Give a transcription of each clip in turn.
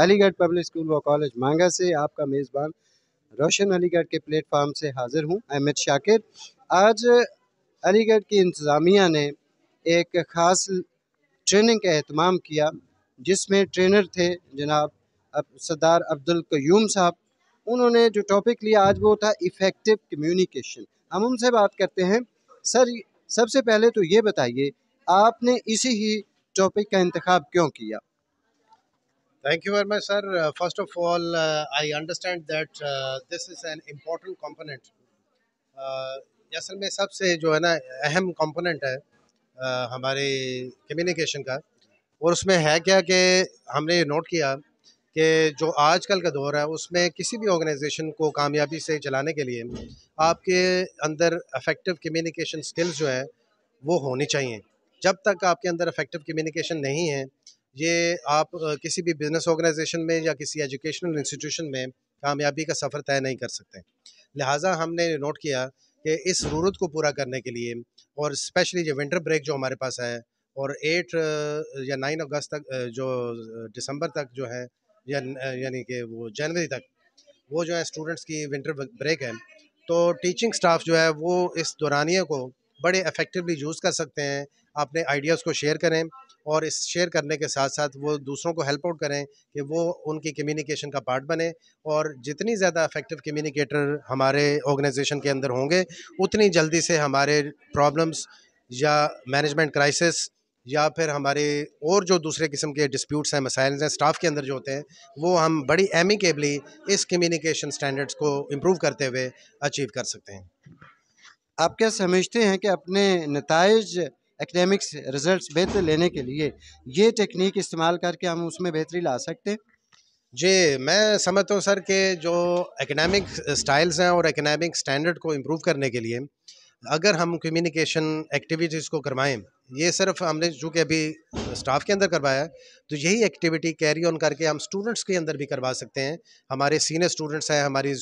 Aligarh public school व college मांगा से आपका मेज़बान रोशन अलीगढ़ के प्लेटफार्म से हाज़िर हूँ अहमद शाकिर आज अलीगढ़ की इंतज़ामिया ने एक ख़ास ट्रेनिंग का अहतमाम किया जिसमें ट्रेनर थे जनाब सरदार अब्दुल क्यूम साहब उन्होंने जो टॉपिक लिया आज वो था इफ़ेक्टिव कम्युनिकेशन हम उनसे बात करते हैं सर सबसे पहले तो ये बताइए आपने इसी ही टॉपिक का इंतखब क्यों किया Thank you very much, sir. Uh, first of all, uh, I understand that uh, this is an important component. असल uh, में सबसे जो है ना अहम कंपोनेंट है आ, uh, हमारे कम्युनिकेशन का और उसमें है क्या कि हमने ये नोट किया कि जो आजकल का दौर है उसमें किसी भी ऑर्गेनाइजेशन को कामयाबी से चलाने के लिए आपके अंदर अफेक्टिव कम्युनिकेशन स्किल्स जो है वो होनी चाहिए जब तक आपके अंदर अफेक्टिव कम्युनिकेशन नहीं है ये आप किसी भी बिजनेस ऑर्गेनाइजेशन में या किसी एजुकेशनल इंस्टीट्यूशन में कामयाबी का सफ़र तय नहीं कर सकते लिहाजा हमने नोट किया कि इस ज़रूरत को पूरा करने के लिए और स्पेशली जो विंटर ब्रेक जो हमारे पास है और एट या नाइन अगस्त तक जो दिसंबर तक जो है या यानी कि वो जनवरी तक वो जो है स्टूडेंट्स की विंटर ब्रेक है तो टीचिंग स्टाफ जो है वो इस दौरानिया को बड़े अफेक्टिवली यूज़ कर सकते हैं अपने आइडियाज़ को शेयर करें और इस शेयर करने के साथ साथ वो दूसरों को हेल्प आउट करें कि वो उनकी कम्युनिकेशन का पार्ट बने और जितनी ज़्यादा अफेक्टिव कम्युनिकेटर हमारे ऑर्गेनाइजेशन के अंदर होंगे उतनी जल्दी से हमारे प्रॉब्लम्स या मैनेजमेंट क्राइसिस या फिर हमारे और जो दूसरे किस्म के डिस्प्यूट्स हैं मसाइल हैं स्टाफ के अंदर जो होते हैं वो हम बड़ी एमिकेबली इस कम्युनिकेशन स्टैंडर्ड्स को इम्प्रूव करते हुए अचीव कर सकते हैं आप क्या समझते हैं कि अपने नतज एकेडमिक्स रिजल्ट्स बेहतर लेने के लिए ये टेक्निक इस्तेमाल करके हम उसमें बेहतरी ला सकते हैं जी मैं समझता हूँ सर कि जो एकेडमिक स्टाइल्स हैं और एकेडमिक स्टैंडर्ड को इम्प्रूव करने के लिए अगर हम कम्युनिकेशन एक्टिविटीज़ को करवाएं ये सिर्फ हमने चूँकि अभी स्टाफ के अंदर करवाया तो यही एक्टिविटी कैरी ऑन करके हम स्टूडेंट्स के अंदर भी करवा सकते हैं हमारे सीनियर स्टूडेंट्स हैं हमारी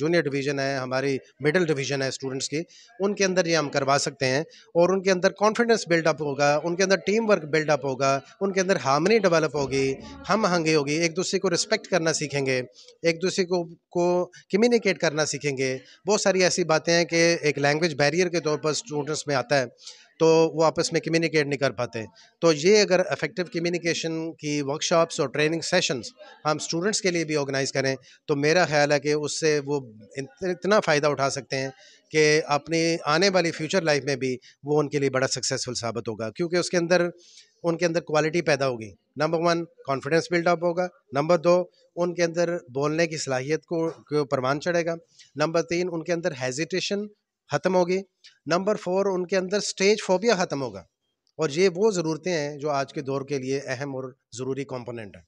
जूनियर डिवीज़न है हमारी मिडिल डिवीज़न है स्टूडेंट्स की उनके अंदर ये हम करवा सकते हैं और उनके अंदर कॉन्फिडेंस बिल्डअप होगा उनके अंदर टीम वर्क बिल्डअप होगा उनके अंदर हार्मनी डेवलप होगी हम हंगे होगी एक दूसरे को रिस्पेक्ट करना सीखेंगे एक दूसरे को को कम्युनिकेट करना सीखेंगे बहुत सारी ऐसी बातें हैं कि एक लैंग्वेज बैरियर के तौर पर स्टूडेंट्स में आता है तो वो आपस में कम्युनिकेट नहीं कर पाते तो ये अगर अफेक्टिव कम्युनिकेशन की वर्कशॉप्स और ट्रेनिंग सेशंस हम स्टूडेंट्स के लिए भी ऑर्गेनाइज़ करें तो मेरा ख्याल है कि उससे वो इतना फ़ायदा उठा सकते हैं कि अपनी आने वाली फ्यूचर लाइफ में भी वो उनके लिए बड़ा सक्सेसफुल साबित होगा क्योंकि उसके अंदर उनके अंदर क्वालिटी पैदा होगी नंबर वन कॉन्फिडेंस बिल्डअप होगा नंबर दो उनके अंदर बोलने की सलाहियत को, को परवान चढ़ेगा नंबर तीन उनके अंदर हेजिटेशन ख़त्म होगी नंबर फोर उनके अंदर स्टेज फोबिया ख़त्म होगा और ये वो ज़रूरतें हैं जो आज के दौर के लिए अहम और ज़रूरी कॉम्पोनेंट हैं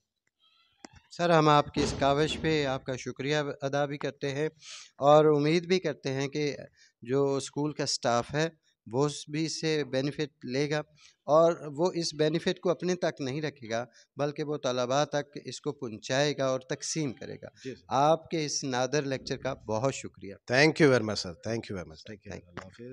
सर हम आपकी इस काविश पे आपका शुक्रिया अदा भी करते हैं और उम्मीद भी करते हैं कि जो स्कूल का स्टाफ है वो भी इससे बेनिफिट लेगा और वो इस बेनिफिट को अपने तक नहीं रखेगा बल्कि वो तलबा तक इसको पहुँचाएगा और तकसीम करेगा आपके इस नादर लेक्चर का बहुत शुक्रिया thank you very much sir thank you very much thank you